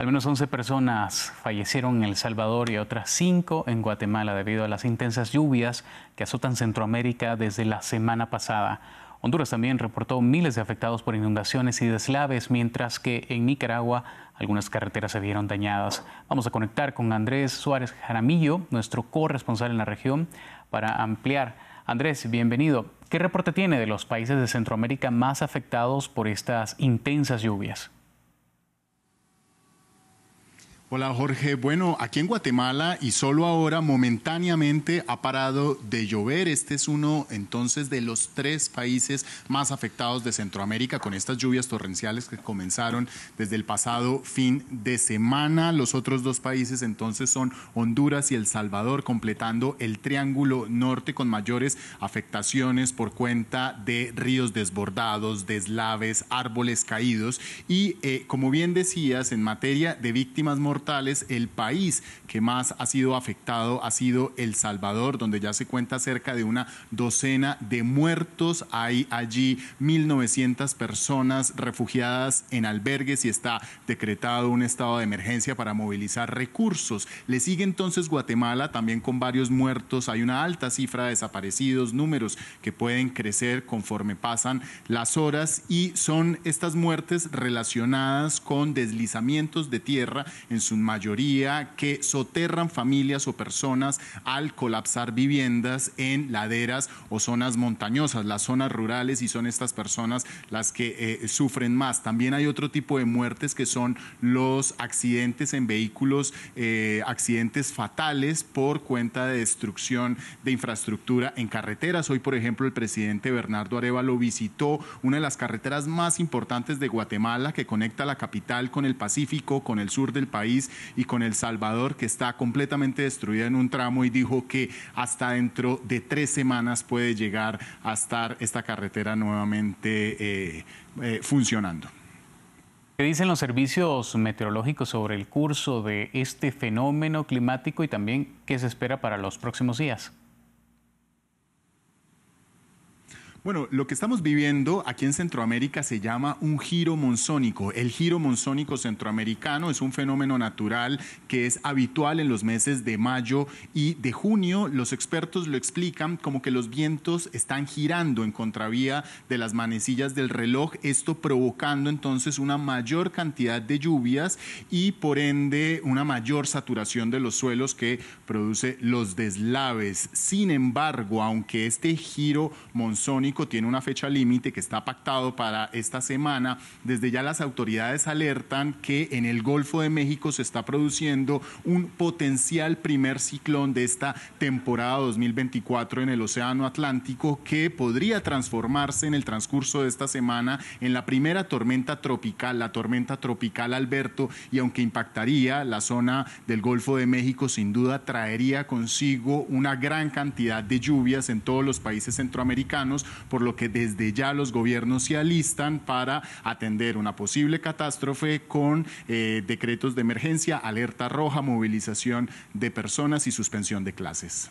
Al menos 11 personas fallecieron en El Salvador y otras 5 en Guatemala debido a las intensas lluvias que azotan Centroamérica desde la semana pasada. Honduras también reportó miles de afectados por inundaciones y deslaves, mientras que en Nicaragua algunas carreteras se vieron dañadas. Vamos a conectar con Andrés Suárez Jaramillo, nuestro corresponsal en la región, para ampliar. Andrés, bienvenido. ¿Qué reporte tiene de los países de Centroamérica más afectados por estas intensas lluvias? Hola Jorge, bueno, aquí en Guatemala y solo ahora momentáneamente ha parado de llover. Este es uno entonces de los tres países más afectados de Centroamérica con estas lluvias torrenciales que comenzaron desde el pasado fin de semana. Los otros dos países entonces son Honduras y El Salvador, completando el Triángulo Norte con mayores afectaciones por cuenta de ríos desbordados, deslaves, árboles caídos y eh, como bien decías, en materia de víctimas mortales, el país que más ha sido afectado ha sido El Salvador, donde ya se cuenta cerca de una docena de muertos. Hay allí 1.900 personas refugiadas en albergues y está decretado un estado de emergencia para movilizar recursos. Le sigue entonces Guatemala también con varios muertos. Hay una alta cifra de desaparecidos, números que pueden crecer conforme pasan las horas y son estas muertes relacionadas con deslizamientos de tierra en su mayoría que soterran familias o personas al colapsar viviendas en laderas o zonas montañosas, las zonas rurales y son estas personas las que eh, sufren más. También hay otro tipo de muertes que son los accidentes en vehículos, eh, accidentes fatales por cuenta de destrucción de infraestructura en carreteras. Hoy, por ejemplo, el presidente Bernardo lo visitó una de las carreteras más importantes de Guatemala que conecta la capital con el Pacífico, con el sur del país y con El Salvador, que está completamente destruida en un tramo y dijo que hasta dentro de tres semanas puede llegar a estar esta carretera nuevamente eh, eh, funcionando. ¿Qué dicen los servicios meteorológicos sobre el curso de este fenómeno climático y también qué se espera para los próximos días? Bueno, lo que estamos viviendo aquí en Centroamérica se llama un giro monzónico. El giro monzónico centroamericano es un fenómeno natural que es habitual en los meses de mayo y de junio. Los expertos lo explican como que los vientos están girando en contravía de las manecillas del reloj, esto provocando entonces una mayor cantidad de lluvias y por ende una mayor saturación de los suelos que produce los deslaves. Sin embargo, aunque este giro monzónico tiene una fecha límite que está pactado para esta semana. Desde ya las autoridades alertan que en el Golfo de México se está produciendo un potencial primer ciclón de esta temporada 2024 en el Océano Atlántico que podría transformarse en el transcurso de esta semana en la primera tormenta tropical, la tormenta tropical Alberto, y aunque impactaría la zona del Golfo de México, sin duda traería consigo una gran cantidad de lluvias en todos los países centroamericanos, por lo que desde ya los gobiernos se alistan para atender una posible catástrofe con eh, decretos de emergencia, alerta roja, movilización de personas y suspensión de clases.